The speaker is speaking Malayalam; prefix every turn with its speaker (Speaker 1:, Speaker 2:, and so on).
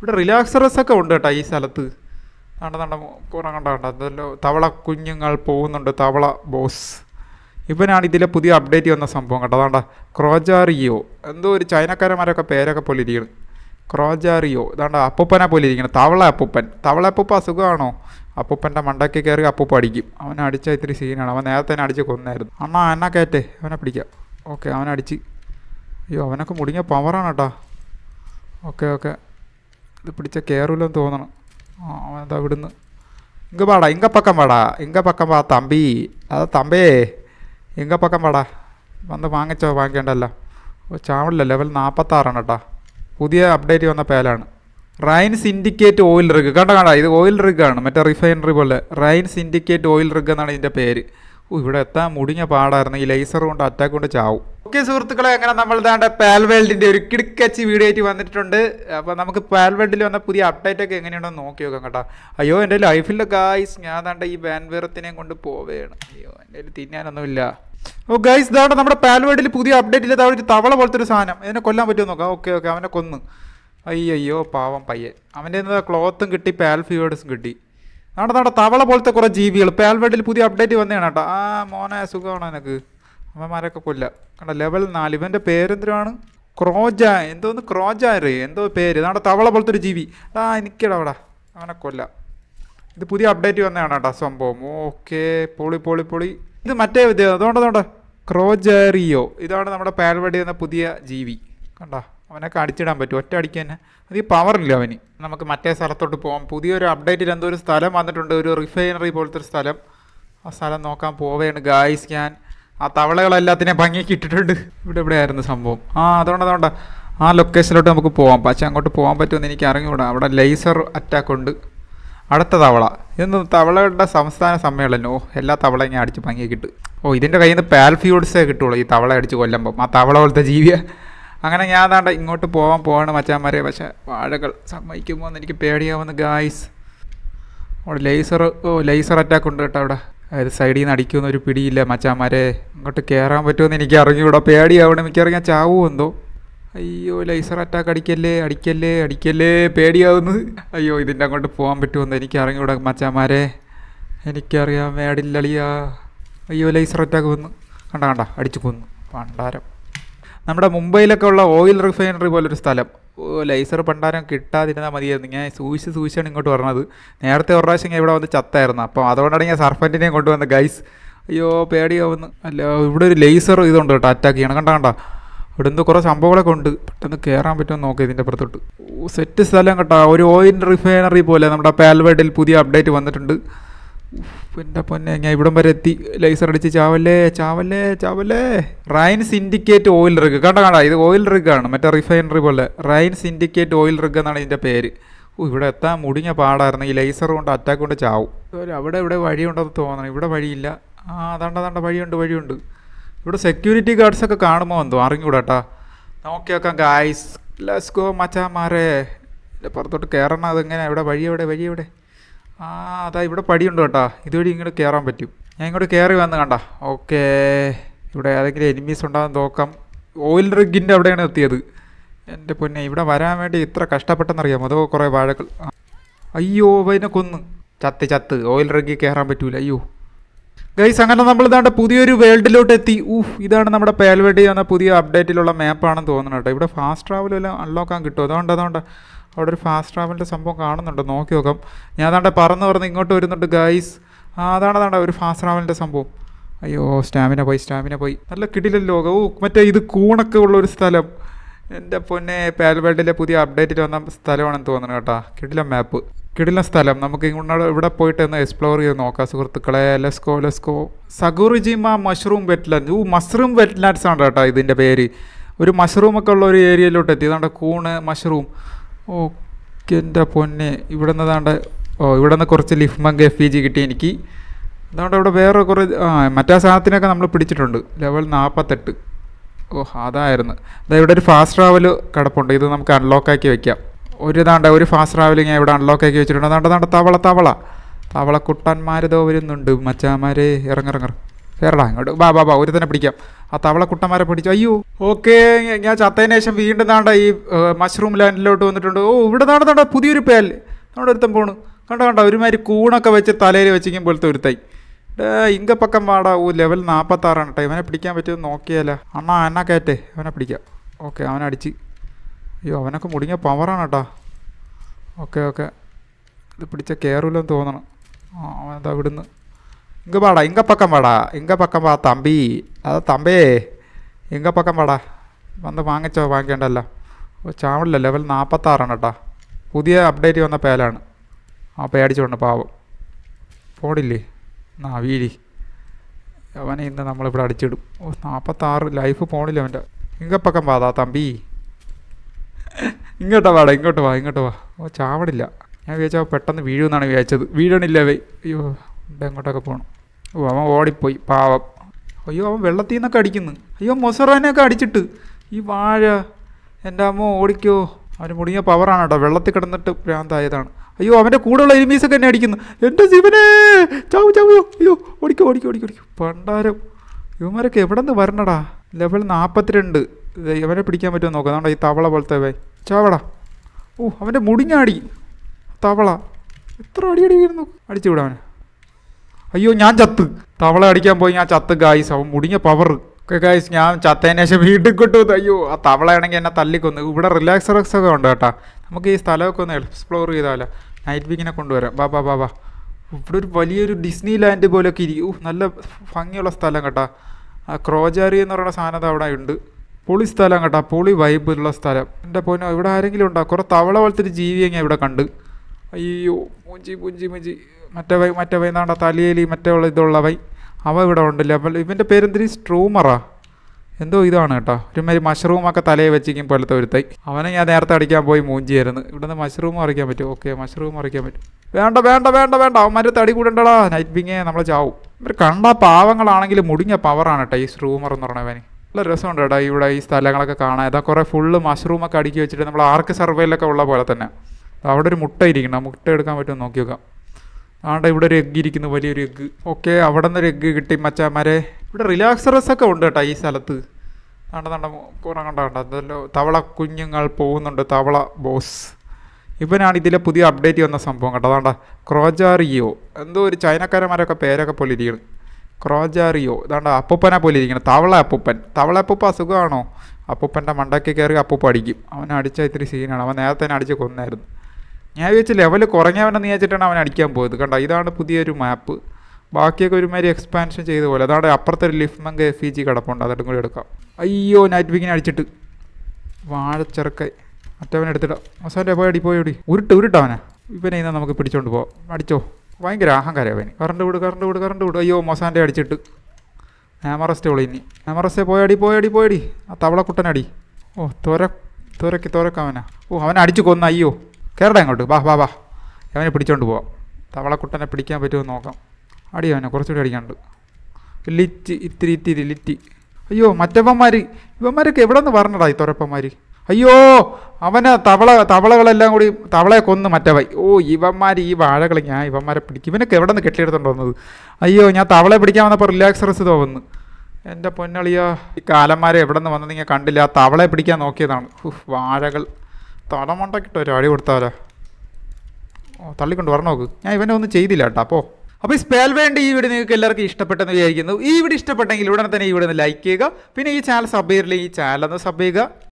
Speaker 1: ഇവിടെ റിലാക്സറസ് ഒക്കെ ഉണ്ട് കേട്ടോ ഈ സ്ഥലത്ത് കണ്ടോ കണ്ട കുറേ കണ്ടോ അതല്ലോ തവള കുഞ്ഞുങ്ങൾ പോകുന്നുണ്ട് തവള ബോസ് ഇവനാണ് ഇതിലെ പുതിയ അപ്ഡേറ്റ് വന്ന സംഭവം കേട്ടോ അതാണ്ട ക്രോജാറിയോ എന്തോ ഒരു ചൈനക്കാരന്മാരൊക്കെ പേരൊക്കെ പോലെ ഇരിക്കണം ക്രോജാറിയോ ഇതാണ്ട അപ്പൂപ്പനെ പോലെ ഇരിക്കണം തവള അപ്പൂപ്പൻ തവള അപ്പൂപ്പ അസുഖമാണോ അപ്പൂപ്പൻ്റെ മണ്ടയ്ക്ക് കയറി അപ്പൂപ്പ അടിക്കും അവനെ അടിച്ച ഇത്തിരി സീനാണ് അവൻ നേരത്തെ തന്നെ അടിച്ച് കൊന്നായിരുന്നു അണ്ണാ എന്നെ കയറ്റേ അവനെ പിടിക്കാം ഓക്കെ അവനടിച്ച് അയ്യോ അവനൊക്കെ മുടിഞ്ഞ പവറാണ് കേട്ടോ ഓക്കെ ഓക്കെ ഇത് പിടിച്ച കയറൂലെന്ന് തോന്നണം ആ എന്താ ഇവിടുന്ന് ഇങ്ക പാടാ ഇങ്ക പക്കം പാടാ ഇങ്ക പക്കം പാ തമ്പി അത് തമ്പേ ഇങ്ക പക്കം പാടാ വന്ന് വാങ്ങിച്ചോ വാങ്ങിക്കേണ്ടല്ല ചാവണില്ല ലെവൽ നാൽപ്പത്താറാണ് കേട്ടാ പുതിയ അപ്ഡേറ്റ് വന്ന പേലാണ് റൈൻ സിൻഡിക്കേറ്റ് ഓയിൽ റിഗ് കണ്ട കണ്ട ഇത് ഓയിൽ റിഗ് ആണ് മറ്റേ റിഫൈനറി പോലെ റൈൻ സിൻഡിക്കേറ്റ് ഓയിൽ റിഗ് എന്നാണ് ഇതിൻ്റെ പേര് ഇവിടെ എത്താൻ മുടിഞ്ഞ പാടായിരുന്നു ഈ ലേസർ കൊണ്ട് അറ്റാക്ക് കൊണ്ട് ചാവും ഓക്കെ സുഹൃത്തുക്കളെ അങ്ങനെ നമ്മൾ ദാണ്ട പാൽവേൽഡിന്റെ ഒരു കിടുക്കച്ചി വീഡിയോ ആയിട്ട് വന്നിട്ടുണ്ട് അപ്പോൾ നമുക്ക് പാൽവേൽഡിൽ വന്ന പുതിയ അപ്ഡേറ്റ് ഒക്കെ എങ്ങനെയുണ്ടെന്ന് നോക്കി നോക്കാം കേട്ടോ അയ്യോ എൻ്റെ ലൈഫിലെ ഗായ്സ് ഞാൻ ദാണ്ട ഈ ബാൻവേറത്തിനെയും കൊണ്ട് പോവുകയാണ് അയ്യോ എൻ്റെ തിന്നാനൊന്നുമില്ല ഓ ഗൈസ് ദാണ്ട നമ്മുടെ പാൽവേൾഡിൽ പുതിയ അപ്ഡേറ്റ് അവിടെ ഒരു തവള പോലത്തെ ഒരു സാധനം ഇതിനെ കൊല്ലാൻ പറ്റുമോ നോക്കാം ഓക്കെ ഓക്കെ അവനെ കൊന്ന് അയ്യോ പാവം പയ്യൻ അവൻ്റെ ക്ലോത്തും കിട്ടി പാൽഫിയോഡ്സും കിട്ടി നാടെ നാടെ തവള പോലത്തെ കുറേ ജീവികൾ പാൽവേഡിൽ പുതിയ അപ്ഡേറ്റ് വന്നതാണ് കേട്ടോ ആ മോനെ സുഖമാണ് എനക്ക് അമ്മമാരൊക്കെ കൊല്ല കണ്ടോ ലെവൽ നാല് ഇവൻ്റെ പേരെന്തിനാണ് ക്രോജ എന്തോന്ന് ക്രോജാറ് എന്തോ പേര് നാടെ തവള പോലത്തെ ഒരു ജീവി ആ എനിക്കടവിടെ അവനെ കൊല്ല ഇത് പുതിയ അപ്ഡേറ്റ് വന്നതാണ് കേട്ടോ സംഭവം ഓക്കെ പൊളി പൊളി പൊളി ഇത് മറ്റേ വിദ്യ അതുകൊണ്ട് അതുകൊണ്ട് ക്രോജറിയോ ഇതാണ് നമ്മുടെ പാൽവടി എന്ന പുതിയ ജീവി കണ്ടോ അവനൊക്കെ അടിച്ചിടാൻ പറ്റും ഒറ്റ അടിക്ക് തന്നെ അത് ഈ പവറില്ല അവന് നമുക്ക് മറ്റേ സ്ഥലത്തോട്ട് പോകാം പുതിയൊരു അപ്ഡേറ്റിൽ എന്തോ ഒരു സ്ഥലം വന്നിട്ടുണ്ട് ഒരു റിഫൈനറി പോലത്തെ ഒരു സ്ഥലം ആ സ്ഥലം നോക്കാൻ പോവുകയാണ് ഗായ്സ് ഞാൻ ആ തവളകളെല്ലാത്തിനെയും ഭംഗിക്ക് ഇട്ടിട്ടുണ്ട് ഇവിടെ എവിടെയായിരുന്നു സംഭവം ആ അതുകൊണ്ട് അതുകൊണ്ട് ആ ലൊക്കേഷനിലോട്ട് നമുക്ക് പോകാം പക്ഷേ അങ്ങോട്ട് പോകാൻ പറ്റുമെന്ന് എനിക്ക് അറിഞ്ഞുകൂടാ അവിടെ ലേസർ അറ്റാക്ക് ഉണ്ട് അടുത്ത തവള ഇന്ന് തവളകളുടെ സംസ്ഥാന സമ്മേളനം ഓ എല്ലാ തവള ഞാൻ അടിച്ച് കിട്ടും ഓ ഇതിൻ്റെ കയ്യിൽ നിന്ന് പാൽഫ്യൂഡ്സേ കിട്ടുള്ളൂ ഈ തവള അടിച്ച് കൊല്ലുമ്പം ആ തവള പോലത്തെ ജീവിയാണ് അങ്ങനെ ഞാൻ താണ്ട ഇങ്ങോട്ട് പോകാൻ പോവാണ് മച്ചാന്മാരെ പക്ഷേ വാഴകൾ സമ്മതിക്കുമ്പോൾ എനിക്ക് പേടിയാവുന്ന ഗായ്സ് അവിടെ ലേസർ ഓ ലേസർ അറ്റാക്ക് ഉണ്ട് കേട്ടോ അവിടെ അതായത് സൈഡിൽ നിന്ന് അടിക്കുമെന്ന് ഒരു പിടിയില്ല മച്ചാന്മാരെ അങ്ങോട്ട് കയറാൻ പറ്റുമെന്ന് എനിക്ക് അറിഞ്ഞൂടാ പേടിയാവണം എനിക്ക് ഞാൻ ചാവുമോ എന്തോ അയ്യോ ലേസർ അറ്റാക്ക് അടിക്കല്ലേ അടിക്കല്ലേ അടിക്കല്ലേ പേടിയാവുന്നത് അയ്യോ ഇതിൻ്റെ അങ്ങോട്ട് പോകാൻ പറ്റുമെന്ന് എനിക്ക് അറിഞ്ഞൂടാ മച്ചാന്മാരെ എനിക്കറിയാം മേടില്ലളിയാ അയ്യോ ലേസർ അറ്റാക്ക് വന്നു കണ്ട കണ്ട അടിച്ചു കൊന്നു പണ്ടാരം നമ്മുടെ മുംബൈയിലൊക്കെ ഉള്ള ഓയിൽ റിഫൈനറി പോലൊരു സ്ഥലം ലൈസർ പണ്ടാരം കിട്ടാതിരുന്നാൽ മതിയായിരുന്നു ഞാൻ സൂക്ഷിച്ച് സൂക്ഷിച്ചാണ് ഇങ്ങോട്ട് പറഞ്ഞത് നേരത്തെ ഒരു പ്രാവശ്യം ഇവിടെ വന്ന് ചത്തായിരുന്നു അപ്പോൾ അതുകൊണ്ടാണ് ഞാൻ സർഫൻറ്റിനെയും കൊണ്ടുവന്ന ഗൈസ് അയ്യോ പേടിയാവുന്നു അല്ല ഇവിടെ ഒരു ലേസർ ഇതുണ്ട് കേട്ടോ അറ്റാക്ക് ചെയ്യണം കണ്ട കണ്ട ഇവിടെ നിന്ന് കുറേ സംഭവങ്ങളൊക്കെ ഉണ്ട് പെട്ടെന്ന് കയറാൻ പറ്റുമെന്ന് നോക്കി ഇതിൻ്റെ അപ്പുറത്തോട്ട് സെറ്റ് സ്ഥലം കേട്ടോ ഒരു ഓയിൽ റിഫൈനറി പോലെ നമ്മുടെ പാൽവേഡിൽ പുതിയ അപ്ഡേറ്റ് വന്നിട്ടുണ്ട് എൻ്റെ പൊന്നെ ഞാൻ ഇവിടം വരെ എത്തി ലൈസർ അടിച്ച് ചാവല്ലേ ചാവല്ലേ ചാവല്ലേ റൈൻ സിൻഡിക്കേറ്റ് ഓയിൽ റിഗ് കണ്ട കണ്ട ഇത് ഓയിൽ റിഗ് ആണ് മറ്റേ റിഫൈനറി പോലെ റൈൻ സിൻഡിക്കേറ്റ് ഓയിൽ റിഗ് എന്നാണ് ഇതിൻ്റെ പേര് ഓ ഇവിടെ എത്താൻ മുടിഞ്ഞ പാടായിരുന്നു ഈ ലേസർ കൊണ്ട് അറ്റാക്ക് കൊണ്ട് ചാവും അവിടെ ഇവിടെ വഴിയുണ്ടെന്ന് തോന്നണം ഇവിടെ വഴിയില്ല ആ അതാണ്ട് അതാണ്ട് വഴിയുണ്ട് വഴിയുണ്ട് ഇവിടെ സെക്യൂരിറ്റി ഗാർഡ്സ് ഒക്കെ കാണുമ്പോൾ എന്തോ അറിഞ്ഞൂടാട്ടാ നോക്കി നോക്കാം ഗായ്സ് ലസ്കോ മച്ചാമാരെ പുറത്തോട്ട് കയറണം അതെങ്ങനെ ഇവിടെ വഴി എവിടെ വഴി എവിടെ ആ അതാ ഇവിടെ പടിയുണ്ട് കേട്ടോ ഇതുവഴി ഇങ്ങോട്ട് കയറാൻ പറ്റും ഞാൻ ഇങ്ങോട്ട് കയറി വന്ന് കണ്ട ഓക്കേ ഇവിടെ ഏതെങ്കിലും എനിമീസ് ഉണ്ടാകാൻ നോക്കാം ഓയിൽ റിഗിൻ്റെ അവിടെയാണ് എത്തിയത് എൻ്റെ പൊന്നെ ഇവിടെ വരാൻ വേണ്ടി ഇത്ര കഷ്ടപ്പെട്ടെന്നറിയാം അതോ കുറേ വാഴകൾ അയ്യോ അതിനെ കൊന്ന് ചത്ത് ചത്ത് ഓയിൽ റിഗി കയറാൻ പറ്റൂല അയ്യോ ഗൈസ് അങ്ങനെ നമ്മൾ ഇതാണ്ട് പുതിയൊരു വേൾഡിലോട്ട് എത്തി ഊ ഇതാണ് നമ്മുടെ പേൽവേട്ടി എന്ന പുതിയ അപ്ഡേറ്റിലുള്ള മാപ്പാണെന്ന് തോന്നുന്നു കേട്ടോ ഇവിടെ ഫാസ്റ്റ് ട്രാവലെല്ലാം അൺലോക്കാൻ കിട്ടും അതുകൊണ്ട് അതുകൊണ്ട് അവിടെ ഒരു ഫാസ്റ്റ് ട്രാവലിൻ്റെ സംഭവം കാണുന്നുണ്ട് നോക്കി നോക്കാം ഞാൻ അതാണ്ട് പറന്ന് പറന്ന് ഇങ്ങോട്ട് വരുന്നുണ്ട് ഗൈസ് ആ അതാണ് അതാണ്ട ഒരു ഫാസ്റ്റ് ട്രാവലിൻ്റെ സംഭവം അയ്യോ സ്റ്റാമിന പോയി സ്റ്റാമിന പോയി നല്ല കിടിലൻ ലോകവും മറ്റേ ഇത് കൂണൊക്കെ ഉള്ള ഒരു സ്ഥലം എൻ്റെ പൊന്നെ പാൽവേൾഡിലെ വേൾഡിലെ പുതിയ അപ്ഡേറ്റിൽ വന്ന സ്ഥലമാണെന്ന് തോന്നുന്നു കേട്ടോ കിടിലം മാപ്പ് കിടിലം സ്ഥലം നമുക്ക് ഇങ്ങോട്ട് ഇവിടെ പോയിട്ട് ഒന്ന് എക്സ്പ്ലോർ ചെയ്ത് നോക്കാം സുഹൃത്തുക്കളെ ലെസ്കോ ലെസ്കോ സഗുറിജിമ mushroom wetland oh mushroom wetlands ആണ് കേട്ടോ ഇതിൻ്റെ പേര് ഒരു മഷ്റൂമൊക്കെ ഉള്ള ഒരു ഏരിയയിലോട്ട് എത്തി നമ്മുടെ കൂണ് മഷ്റൂം ഓക്കെ എൻ്റെ പൊന്നെ ഇവിടെ നിന്ന് താണ്ട് ഓ ഇവിടെ നിന്ന് കുറച്ച് ലിഫ്മങ്ക് എഫ് ഇ ജി കിട്ടി എനിക്ക് അതുകൊണ്ട് ഇവിടെ വേറെ കുറേ ആ മറ്റേ സാധനത്തിനൊക്കെ നമ്മൾ പിടിച്ചിട്ടുണ്ട് ലെവൽ നാൽപ്പത്തെട്ട് ഓ അതായിരുന്നു അതായത് ഇവിടെ ഒരു ഫാസ്റ്റ് ട്രാവൽ കിടപ്പുണ്ട് ഇത് നമുക്ക് അൺലോക്കാക്കി വെക്കാം ഒരു ഇതാണ്ട് ഒരു ഫാസ്റ്റ് ട്രാവൽ ഞാൻ ഇവിടെ അൺലോക്കാക്കി വെച്ചിട്ടുണ്ട് അതാണ്ട് അതാണ്ട് തവള തവള തവളക്കുട്ടന്മാരിതോ വരുന്നുണ്ട് മച്ചാമാരെ ഇറങ്ങിറങ്ങർ കയറടാ ഇങ്ങോട്ട് ബാ ബാ ബാ ഒരു തന്നെ പിടിക്കാം ആ തവളക്കുട്ടന്മാരെ പിടിച്ചു അയ്യോ ഓക്കെ ഞാൻ ചത്തതിന് ശേഷം വീണ്ടും താണ്ട ഈ മഷ്റൂം ലാൻഡിലോട്ട് വന്നിട്ടുണ്ട് ഓ ഇവിടെ താണ്ട താണ്ട പുതിയൊരു പേൽ നമ്മുടെ ഒരുത്തം പോണു കണ്ട കണ്ട ഒരുമാതിരി കൂണൊക്കെ വെച്ച് തലയിൽ വെച്ചിരിക്കും പോലത്തെ ഒരുത്തായി ഇങ്കപ്പക്കം പക്കം വാടാ ഓ ലെവൽ നാൽപ്പത്താറാണ് കേട്ടോ ഇവനെ പിടിക്കാൻ പറ്റുമെന്ന് നോക്കിയാല അണ്ണാ അന്ന കയറ്റേ അവനെ പിടിക്കാം ഓക്കെ അവനടിച്ച് അയ്യോ അവനൊക്കെ മുടിങ്ങിയ പവറാണ് കേട്ടോ ഓക്കെ ഓക്കെ ഇത് പിടിച്ച കയറൂലെന്ന് തോന്നണം ആ അവനെന്താ ഇവിടുന്ന് இங்கே வாடா இங்கே பக்கம் வாடா இங்கே பக்கம் வா തമ്പി അതാ തമ്പേ ഇങ്ങ പക്കം വാടാ വന്ന് വാങ്ങിച്ചോ വാങ്ങിക്കേണ്ടല്ല ചാവളില്ല ലെവൽ നാൽപ്പത്താറാണ് കേട്ടോ പുതിയ അപ്ഡേറ്റ് വന്ന പേലാണ് ആ പേടിച്ചോണ്ട് പാവം പോടില്ലേ നാ വീഴി അവനെ ഇന്ന് നമ്മളിവിടെ അടിച്ചിടും ഓ നാൽപ്പത്താറ് ലൈഫ് പോണില്ല അവൻ്റെ ഇങ്ങപ്പക്കം പാതാ തമ്പി ഇങ്ങോട്ടാ വാടാ ഇങ്ങോട്ട് വാ ഇങ്ങോട്ട് വാ ഓ ചാവടില്ല ഞാൻ വിചാരിച്ചാൽ പെട്ടെന്ന് വീഴുമെന്നാണ് വിചാരിച്ചത് വീഴണില്ല വേ അയ്യോ എങ്ങോട്ടൊക്കെ പോകണം ഓ അവൻ ഓടിപ്പോയി പാവം അയ്യോ അവൻ വെള്ളത്തിൽ നിന്നൊക്കെ അടിക്കുന്നു അയ്യോ മൊസറോനെയൊക്കെ അടിച്ചിട്ട് ഈ വാഴ എൻ്റെ അമ്മ ഓടിക്കോ അവന് മുടിങ്ങിയ പവറാണ് കേട്ടോ വെള്ളത്തിൽ കിടന്നിട്ട് ഭ്രാന്തായതാണ് അയ്യോ അവൻ്റെ കൂടെയുള്ള എനിമീസൊക്കെ എന്നെ അടിക്കുന്നു എൻ്റെ ജീവനെ ചാവു ചാവു അയ്യോ ഓടിക്കോ ഓടിക്കോ ഓടിക്കോ പണ്ടാരം ഇവന്മാരൊക്കെ എവിടെ നിന്ന് വരണടാ ലെവൽ നാൽപ്പത്തിരണ്ട് ഇവനെ പിടിക്കാൻ പറ്റുമോ നോക്കാം അതുകൊണ്ട് ഈ തവള പോലത്തെ ചാവടാ ഓ അവൻ്റെ മുടിഞ്ഞാടി തവള എത്ര അടിയടി വീഴുന്നു അടിച്ചു വിടാൻ അയ്യോ ഞാൻ ചത്ത് തവള അടിക്കാൻ പോയി ഞാൻ ചത്ത് ഗായ്സ് അവൻ മുടിഞ്ഞ പവർ ഒക്കെ ഗായ്സ് ഞാൻ ചത്തതിന് ശേഷം വീട്ടിൽ കൊണ്ടു അയ്യോ ആ തവളയാണെങ്കിൽ എന്നെ തല്ലിക്കൊന്നു ഇവിടെ റിലാക്സ് റിലാക്സ് ഒക്കെ ഉണ്ട് കേട്ടാ നമുക്ക് ഈ സ്ഥലമൊക്കെ ഒന്ന് എക്സ്പ്ലോർ ചെയ്താലോ നൈറ്റ് വീക്കിനെ കൊണ്ടുവരാം ബാ ബാ ബാ ബാ ഇവിടെ ഒരു വലിയൊരു ഡിസ്നി ലാൻഡ് പോലെയൊക്കെ ഇരിക്കും നല്ല ഭംഗിയുള്ള സ്ഥലം കേട്ടാ ആ ക്രോജാരി എന്ന് പറയുന്ന സാധനം അവിടെ ഉണ്ട് പൊളി സ്ഥലം കേട്ടാ പൊളി വൈബ് ഉള്ള സ്ഥലം എൻ്റെ പൊന്നോ ഇവിടെ ആരെങ്കിലും ഉണ്ടോ കുറേ തവള പോലത്തെ ഒരു ജീവിയെങ്ങനെ ഇവിടെ കണ്ട് അയ്യോ മുഞ്ചി മുഞ്ചി മുഞ്ചി മറ്റവ മറ്റവ എന്നാണ്ട തലയിലി മറ്റുള്ള വൈ അവ ഇവിടെ ഉണ്ടല്ലോ അപ്പോൾ ഇവൻ്റെ പേരെന്തിരി സ്ട്രൂമറാ എന്തോ ഇതാണ് കേട്ടോ ഒരുമാതിരി മഷ്റൂമൊക്കെ തലയെ വെച്ചിരിക്കും പോലത്തെ ഒരുത്തൈ അവനെ ഞാൻ നേരത്തെ അടിക്കാൻ പോയി മൂഞ്ചിയായിരുന്നു ഇവിടുന്ന് മഷ്റൂം അറിയിക്കാൻ പറ്റും ഓക്കെ മഷ്റൂം അറിയിക്കാൻ പറ്റും വേണ്ട വേണ്ട വേണ്ട വേണ്ട അവന്മാരെ തടി കൂടണ്ടടാ നൈറ്റ് ബിങ്ങേ നമ്മളെ ചാവും ഇവർ കണ്ട പാവങ്ങളാണെങ്കിൽ മുടിഞ്ഞ പവറാണ് കേട്ടോ ഈ സ്ട്രൂമർ എന്ന് പറഞ്ഞവന് നല്ല രസമുണ്ട് കേട്ടോ ഇവിടെ ഈ സ്ഥലങ്ങളൊക്കെ കാണാൻ ഇതാ കുറേ ഫുള്ള് മഷ്റൂമൊക്കെ അടുക്കി വെച്ചിട്ട് നമ്മൾ ആർക്ക് സർവേയിലൊക്കെ ഉള്ള പോലെ തന്നെ അവിടെ ഒരു മുട്ട ഇരിക്കണം മുട്ട എടുക്കാൻ പറ്റുമെന്ന് നോക്കി നോക്കാം ആണ്ട ഇവിടെ ഒരു എഗ്ഗ് ഇരിക്കുന്നു വലിയൊരു എഗ്ഗ് ഓക്കെ അവിടെ നിന്നൊരു എഗ്ഗ് കിട്ടി മച്ചാമാരെ ഇവിടെ റിലാക്സറസ് ഒക്കെ ഉണ്ട് കേട്ടോ ഈ സ്ഥലത്ത് കണ്ട കണ്ട കുറേ കണ്ട കണ്ട തവള കുഞ്ഞുങ്ങൾ പോകുന്നുണ്ട് തവള ബോസ് ഇവനാണ് ഇതിലെ പുതിയ അപ്ഡേറ്റ് വന്ന സംഭവം കേട്ടോ അതാണ്ട ക്രോജാറിയോ എന്തോ ഒരു ചൈനക്കാരന്മാരൊക്കെ പേരൊക്കെ പോലെ ഇരിക്കുന്നു ക്രോജാറിയോ ഇതാണ്ട അപ്പൂപ്പനെ പോലെ ഇരിക്കണം തവള അപ്പൂപ്പൻ തവള അപ്പൂപ്പ അസുഖമാണോ അപ്പൂപ്പൻ്റെ മണ്ടയ്ക്ക് കയറി അപ്പൂപ്പ അടിക്കും അവനടിച്ച ഇത്തിരി സീനാണ് അവൻ നേരത്തെ തന്നെ അടിച്ച് കൊന്നായിരുന്നു ഞാൻ വെച്ച് ലെവൽ കുറഞ്ഞവനെ നീയച്ചിട്ടാണ് അവൻ അടിക്കാൻ പോയത് കണ്ടോ ഇതാണ് പുതിയൊരു മാപ്പ് ബാക്കിയൊക്കെ ഒരുമാതിരി എക്സ്പാൻഷൻ ചെയ്ത പോലെ അതാണ് അപ്പുറത്തൊരു ലിഫ്മങ്ക് എഫ് ഇ ജി കിടപ്പുണ്ട് അതും കൂടി എടുക്കാം അയ്യോ നൈറ്റ് വിങ്ങിനെ അടിച്ചിട്ട് മറ്റവൻ എടുത്തിട്ടോ എടുത്തിടാം പോയി അടി പോയി ഉരുട്ട് ഉരുട്ടവനെ ഇവനെ ഇന്ന് നമുക്ക് പിടിച്ചോണ്ട് പോവാം അടിച്ചോ ഭയങ്കര അഹങ്കാരം അവന് കറണ്ട് വിട് കറണ്ട് വിട് കറണ്ട് വിട് അയ്യോ മൊസാൻ്റെ അടിച്ചിട്ട് ആമറസ്റ്റ് ഉള്ളു ഇനി ആമറസ്റ്റേ പോയടി പോയടി പോയടി ആ തവളക്കുട്ടനടി ഓ തുര തുരക്കി തുരക്കവനാ ഓ അവനെ അടിച്ചു കൊന്ന അയ്യോ കയറടാ അങ്ങോട്ട് വാ വാ വാ അവനെ പിടിച്ചോണ്ട് പോവാം തവളക്കുട്ടനെ പിടിക്കാൻ പറ്റുമെന്ന് നോക്കാം അടി അവനെ കുറച്ചുകൂടി അടിക്കാനുണ്ട് ലിറ്റ് ഇത്തിരി ഇത്തിരി ലിറ്റ് അയ്യോ മറ്റവന്മാർ ഇവന്മാരൊക്കെ എവിടെ നിന്ന് പറഞ്ഞടാ ഈ തുരപ്പന്മാർ അയ്യോ അവനെ തവള തവളകളെല്ലാം കൂടി തവളയെ കൊന്ന് മറ്റവൈ ഓ ഇവന്മാർ ഈ വാഴകൾ ഞാൻ ഇവന്മാരെ പിടിക്കും ഇവനൊക്കെ എവിടെ നിന്ന് കെട്ടിയെടുത്തുണ്ടോന്നത് അയ്യോ ഞാൻ തവളെ പിടിക്കാൻ വന്നപ്പോൾ റിലാക്സ് റെസ് തോന്നുന്നു എൻ്റെ പൊന്നളിയോ ഈ കാലന്മാരെ എവിടെ നിന്ന് വന്നത് ഞാൻ കണ്ടില്ല തവളെ പിടിക്കാൻ നോക്കിയതാണ് വാഴകൾ തലമണ്ടക്കിട്ടോ ഒരു അടി കൊടുത്താലോ ഓ തള്ളിക്കൊണ്ട് വരണം നോക്ക് ഞാൻ ഇവനെ ഒന്നും ചെയ്തില്ല കേട്ടോ അപ്പോൾ അപ്പോൾ ഈ സ്പെൽ വേണ്ട ഈ വീഡിയോ നിങ്ങൾക്ക് എല്ലാവർക്കും ഇഷ്ടപ്പെട്ടെന്ന് വിചാരിക്കുന്നു ഈ വീഡിയോ ഇഷ്ടപ്പെട്ടെങ്കിൽ ഉടനെ തന്നെ ഈ വീഡിയോ ഒന്ന് ലൈക്ക് ചെയ്യുക പിന്നെ ഈ ചാനൽ സബ് ചെയ്തില്ലെങ്കിൽ ഈ ചാനൽ ഒന്ന് സബ് ചെയ്യുക